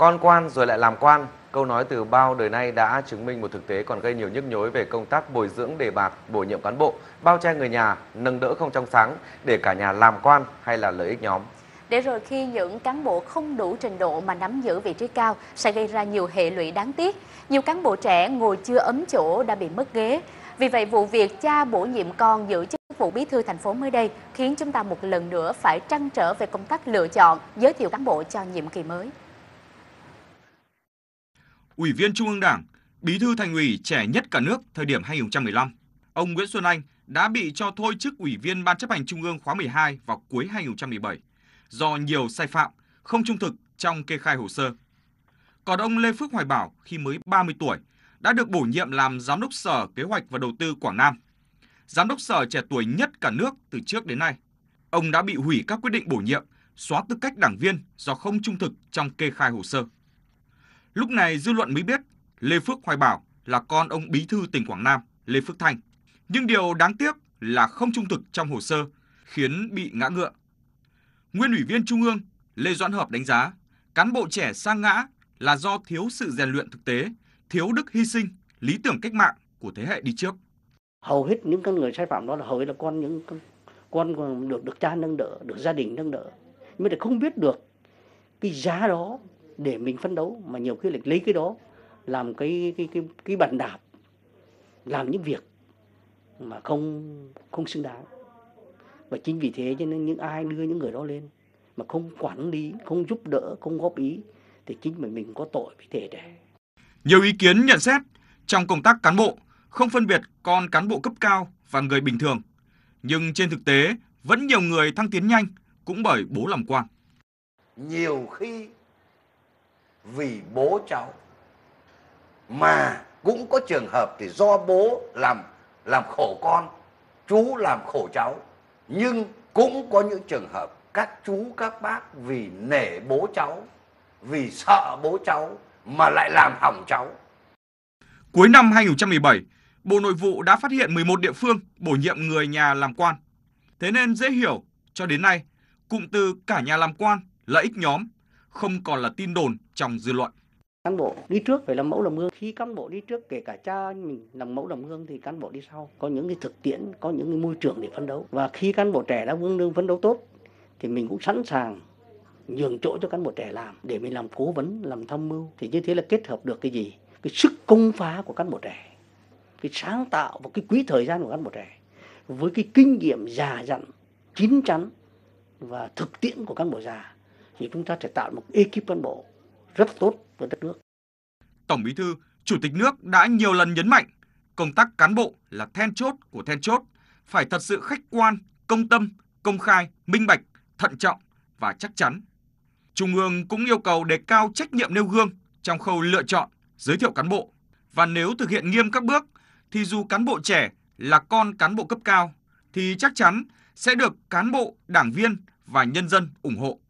con quan rồi lại làm quan câu nói từ bao đời nay đã chứng minh một thực tế còn gây nhiều nhức nhối về công tác bồi dưỡng đề bạt bổ nhiệm cán bộ bao che người nhà nâng đỡ không trong sáng để cả nhà làm quan hay là lợi ích nhóm để rồi khi những cán bộ không đủ trình độ mà nắm giữ vị trí cao sẽ gây ra nhiều hệ lụy đáng tiếc. Nhiều cán bộ trẻ ngồi chưa ấm chỗ đã bị mất ghế. Vì vậy vụ việc cha bổ nhiệm con giữ chức vụ bí thư thành phố mới đây khiến chúng ta một lần nữa phải trăn trở về công tác lựa chọn, giới thiệu cán bộ cho nhiệm kỳ mới. Ủy viên Trung ương Đảng, Bí thư Thành ủy trẻ nhất cả nước thời điểm 2015. Ông Nguyễn Xuân Anh đã bị cho thôi chức Ủy viên Ban chấp hành Trung ương khóa 12 vào cuối 2017 do nhiều sai phạm, không trung thực trong kê khai hồ sơ. Còn ông Lê Phước Hoài Bảo khi mới 30 tuổi đã được bổ nhiệm làm Giám đốc Sở Kế hoạch và Đầu tư Quảng Nam. Giám đốc Sở trẻ tuổi nhất cả nước từ trước đến nay. Ông đã bị hủy các quyết định bổ nhiệm, xóa tư cách đảng viên do không trung thực trong kê khai hồ sơ. Lúc này dư luận mới biết Lê Phước Hoài Bảo là con ông bí thư tỉnh Quảng Nam Lê Phước Thanh. Nhưng điều đáng tiếc là không trung thực trong hồ sơ khiến bị ngã ngựa. Nguyên ủy viên Trung ương Lê Doãn Hợp đánh giá cán bộ trẻ sang ngã là do thiếu sự rèn luyện thực tế, thiếu đức hy sinh, lý tưởng cách mạng của thế hệ đi trước. Hầu hết những con người sai phạm đó là hầu hết là con những con, được được cha nâng đỡ, được gia đình nâng đỡ, mới lại không biết được cái giá đó để mình phấn đấu mà nhiều khi lại lấy cái đó làm cái cái cái cái bàn đạp làm những việc mà không không xứng đáng và chính vì thế cho nên những ai đưa những người đó lên mà không quản lý không giúp đỡ không góp ý thì chính mình mình có tội với thể trẻ nhiều ý kiến nhận xét trong công tác cán bộ không phân biệt con cán bộ cấp cao và người bình thường nhưng trên thực tế vẫn nhiều người thăng tiến nhanh cũng bởi bố làm quan nhiều khi vì bố cháu mà cũng có trường hợp thì do bố làm làm khổ con chú làm khổ cháu nhưng cũng có những trường hợp các chú các bác vì nể bố cháu vì sợ bố cháu mà lại làm hỏng cháu cuối năm 2017 Bộ Nội vụ đã phát hiện 11 địa phương bổ nhiệm người nhà làm quan. Thế nên dễ hiểu, cho đến nay, cụm từ cả nhà làm quan, lợi ích nhóm không còn là tin đồn trong dư luận. Cán bộ đi trước phải làm mẫu làm gương. Khi cán bộ đi trước kể cả cha mình làm mẫu làm gương thì cán bộ đi sau. Có những cái thực tiễn, có những cái môi trường để phấn đấu. Và khi cán bộ trẻ đã vương đương phấn đấu tốt thì mình cũng sẵn sàng nhường chỗ cho cán bộ trẻ làm để mình làm cố vấn, làm tham mưu. Thì như thế là kết hợp được cái gì? Cái sức công phá của cán bộ trẻ, cái sáng tạo và cái quý thời gian của cán bộ trẻ với cái kinh nghiệm già dặn, chín chắn và thực tiễn của cán bộ già thì chúng ta sẽ tạo một ekip cán bộ rất tốt với đất nước. Tổng Bí thư, Chủ tịch nước đã nhiều lần nhấn mạnh công tác cán bộ là then chốt của then chốt, phải thật sự khách quan, công tâm, công khai, minh bạch, thận trọng và chắc chắn. Trung ương cũng yêu cầu đề cao trách nhiệm nêu gương trong khâu lựa chọn, giới thiệu cán bộ và nếu thực hiện nghiêm các bước thì dù cán bộ trẻ là con cán bộ cấp cao thì chắc chắn sẽ được cán bộ, đảng viên và nhân dân ủng hộ.